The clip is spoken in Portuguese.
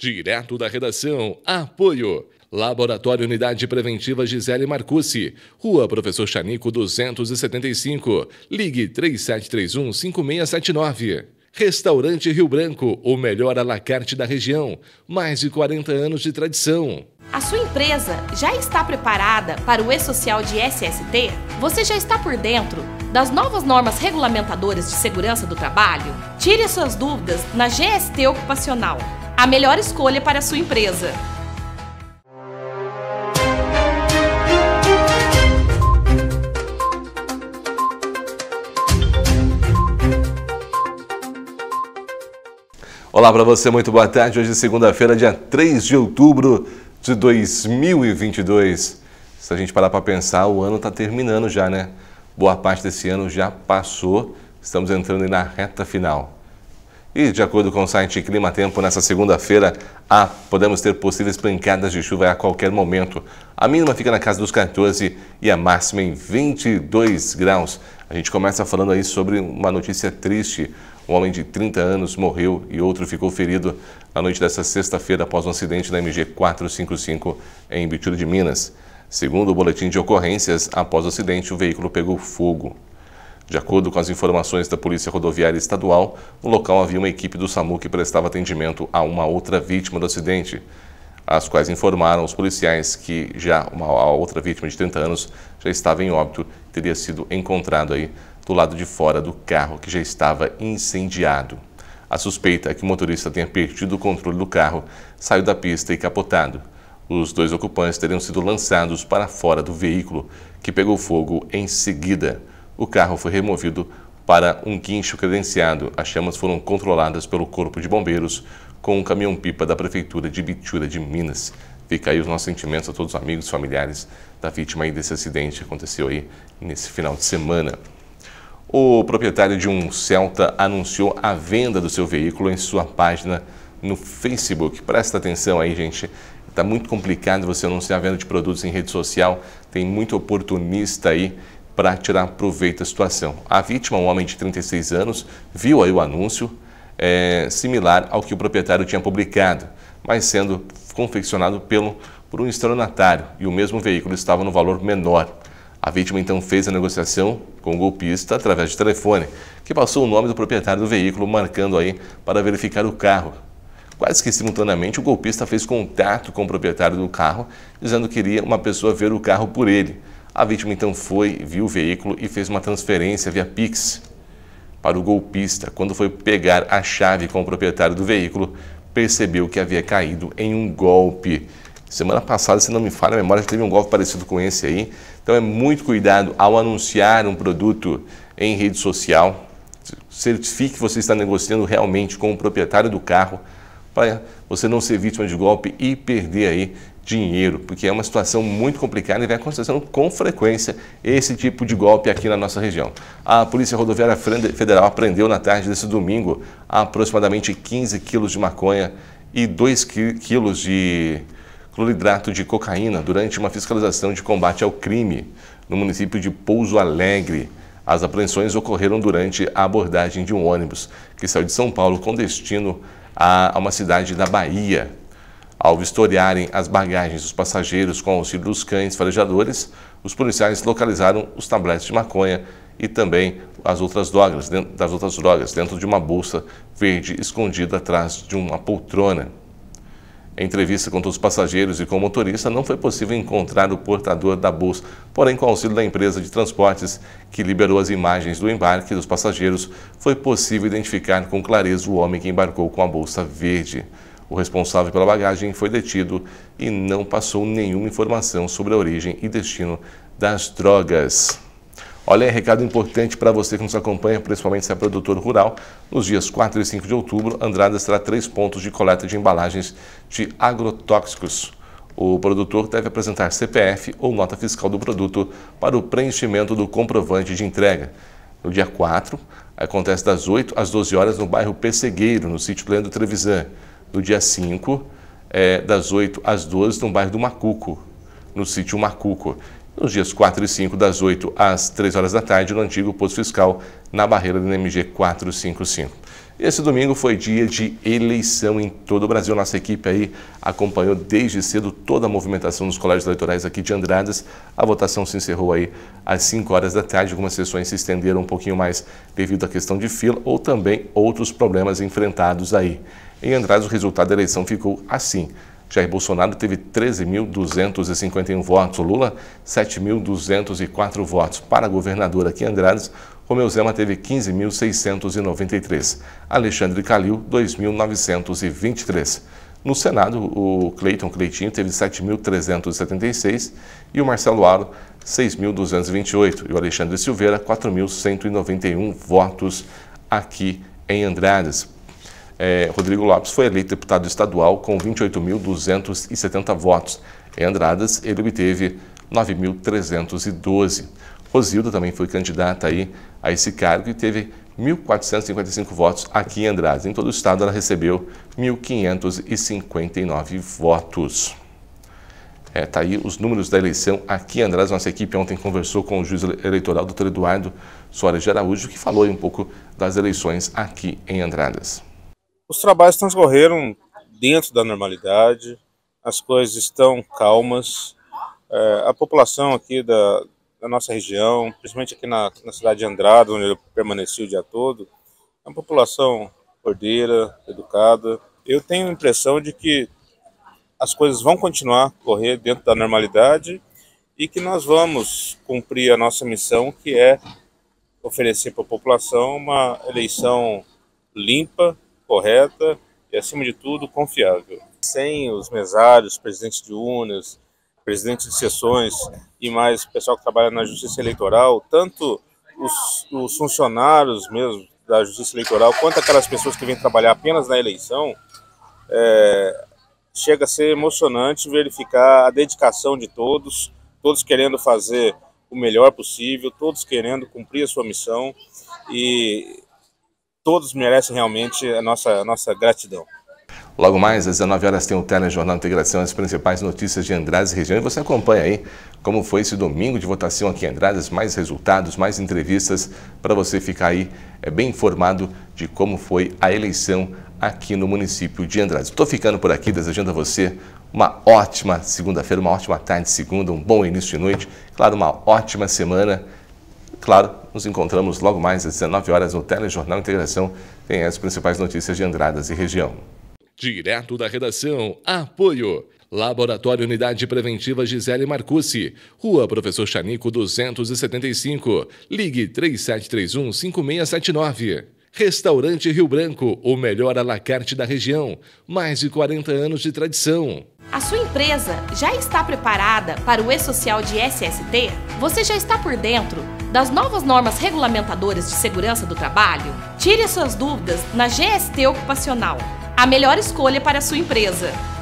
Direto da redação, apoio. Laboratório Unidade Preventiva Gisele Marcucci, Rua Professor Chanico 275, ligue 3731 5679. Restaurante Rio Branco, o melhor alacarte da região, mais de 40 anos de tradição. A sua empresa já está preparada para o E-Social de SST? Você já está por dentro das novas normas regulamentadoras de segurança do trabalho? Tire suas dúvidas na GST Ocupacional a melhor escolha para a sua empresa. Olá para você, muito boa tarde. Hoje é segunda-feira, dia 3 de outubro de 2022. Se a gente parar para pensar, o ano está terminando já, né? Boa parte desse ano já passou, estamos entrando na reta final. E de acordo com o site Clima Tempo, nessa segunda-feira, ah, podemos ter possíveis pancadas de chuva a qualquer momento. A mínima fica na casa dos 14 e a máxima em 22 graus. A gente começa falando aí sobre uma notícia triste. Um homem de 30 anos morreu e outro ficou ferido na noite dessa sexta-feira após um acidente na MG 455 em Bitura de Minas. Segundo o boletim de ocorrências, após o acidente, o veículo pegou fogo. De acordo com as informações da Polícia Rodoviária Estadual, no local havia uma equipe do SAMU que prestava atendimento a uma outra vítima do acidente, as quais informaram os policiais que já uma a outra vítima de 30 anos já estava em óbito, teria sido encontrado aí do lado de fora do carro que já estava incendiado. A suspeita é que o motorista tenha perdido o controle do carro, saiu da pista e capotado. Os dois ocupantes teriam sido lançados para fora do veículo, que pegou fogo em seguida o carro foi removido para um guincho credenciado. As chamas foram controladas pelo Corpo de Bombeiros com um caminhão-pipa da Prefeitura de Bitura de Minas. Fica aí os nossos sentimentos a todos os amigos, familiares da vítima aí desse acidente que aconteceu aí nesse final de semana. O proprietário de um Celta anunciou a venda do seu veículo em sua página no Facebook. Presta atenção aí, gente. Está muito complicado você anunciar a venda de produtos em rede social. Tem muito oportunista aí para tirar proveito da situação. A vítima, um homem de 36 anos, viu aí o anúncio é, similar ao que o proprietário tinha publicado, mas sendo confeccionado pelo, por um estelionatário e o mesmo veículo estava no valor menor. A vítima então fez a negociação com o golpista através de telefone, que passou o nome do proprietário do veículo, marcando aí para verificar o carro. Quase que simultaneamente, o golpista fez contato com o proprietário do carro, dizendo que iria uma pessoa ver o carro por ele. A vítima então foi, viu o veículo e fez uma transferência via Pix para o golpista. Quando foi pegar a chave com o proprietário do veículo, percebeu que havia caído em um golpe. Semana passada, se não me falha a memória, teve um golpe parecido com esse aí. Então é muito cuidado ao anunciar um produto em rede social. Certifique que você está negociando realmente com o proprietário do carro para você não ser vítima de golpe e perder aí dinheiro, porque é uma situação muito complicada e vai acontecendo com frequência esse tipo de golpe aqui na nossa região. A Polícia Rodoviária Federal apreendeu na tarde desse domingo aproximadamente 15 quilos de maconha e 2 quilos de cloridrato de cocaína durante uma fiscalização de combate ao crime no município de Pouso Alegre. As apreensões ocorreram durante a abordagem de um ônibus que saiu de São Paulo com destino a uma cidade da Bahia. Ao vistoriarem as bagagens dos passageiros com auxílio dos cães farejadores, os policiais localizaram os tabletes de maconha e também as outras drogas, das outras drogas dentro de uma bolsa verde escondida atrás de uma poltrona. Em entrevista com todos os passageiros e com o motorista, não foi possível encontrar o portador da bolsa, porém, com auxílio da empresa de transportes, que liberou as imagens do embarque dos passageiros, foi possível identificar com clareza o homem que embarcou com a bolsa verde. O responsável pela bagagem foi detido e não passou nenhuma informação sobre a origem e destino das drogas. Olha um é recado importante para você que nos acompanha, principalmente se é produtor rural. Nos dias 4 e 5 de outubro, Andrada terá três pontos de coleta de embalagens de agrotóxicos. O produtor deve apresentar CPF ou nota fiscal do produto para o preenchimento do comprovante de entrega. No dia 4, acontece das 8 às 12 horas no bairro Pessegueiro, no sítio Leandro Trevisan. No dia 5, é, das 8 às 12 no bairro do Macuco, no sítio Macuco nos dias 4 e 5, das 8 às 3 horas da tarde, no antigo posto fiscal, na barreira do NMG 455. Esse domingo foi dia de eleição em todo o Brasil. Nossa equipe aí acompanhou desde cedo toda a movimentação dos colégios eleitorais aqui de Andradas. A votação se encerrou aí às 5 horas da tarde. Algumas sessões se estenderam um pouquinho mais devido à questão de fila ou também outros problemas enfrentados aí. Em Andradas, o resultado da eleição ficou assim. Jair Bolsonaro teve 13.251 votos, Lula 7.204 votos. Para governador aqui em Andrades, Romeu Zema teve 15.693, Alexandre Calil 2.923. No Senado, o Cleiton Cleitinho teve 7.376 e o Marcelo Aro 6.228 e o Alexandre Silveira 4.191 votos aqui em Andrades é, Rodrigo Lopes foi eleito deputado estadual com 28.270 votos. Em Andradas, ele obteve 9.312. Rosilda também foi candidata aí a esse cargo e teve 1.455 votos aqui em Andradas. Em todo o estado, ela recebeu 1.559 votos. É, tá aí os números da eleição aqui em Andradas. Nossa equipe ontem conversou com o juiz eleitoral, doutor Eduardo Soares de Araújo, que falou um pouco das eleições aqui em Andradas. Os trabalhos transcorreram dentro da normalidade, as coisas estão calmas. É, a população aqui da, da, nossa região, principalmente aqui na, na, cidade de Andrada, onde eu permaneci o dia todo, é uma população cordeira, educada. Eu tenho a impressão de que as coisas vão continuar a correr dentro da normalidade e que nós vamos cumprir a nossa missão, que é oferecer para a população uma eleição limpa, correta e, acima de tudo, confiável. Sem os mesários, presidentes de urnas, presidentes de sessões e mais o pessoal que trabalha na Justiça Eleitoral, tanto os, os funcionários mesmo da Justiça Eleitoral, quanto aquelas pessoas que vêm trabalhar apenas na eleição, é, chega a ser emocionante verificar a dedicação de todos, todos querendo fazer o melhor possível, todos querendo cumprir a sua missão e todos merecem realmente a nossa, a nossa gratidão. Logo mais, às 19 horas, tem o Telejornal Integração, as principais notícias de Andradas e região. E você acompanha aí como foi esse domingo de votação aqui em Andradas, mais resultados, mais entrevistas, para você ficar aí é, bem informado de como foi a eleição aqui no município de Andradas. Estou ficando por aqui, desejando a você uma ótima segunda-feira, uma ótima tarde de segunda, um bom início de noite, claro, uma ótima semana. Claro, nos encontramos logo mais às 19 horas no Telejornal Integração. Tem as principais notícias de Andradas e região. Direto da redação, apoio. Laboratório Unidade Preventiva Gisele Marcucci, Rua Professor Chanico 275, ligue 3731 5679. Restaurante Rio Branco, o melhor alacarte da região, mais de 40 anos de tradição. A sua empresa já está preparada para o E-Social de SST? Você já está por dentro? das novas normas regulamentadoras de segurança do trabalho? Tire suas dúvidas na GST Ocupacional, a melhor escolha para a sua empresa.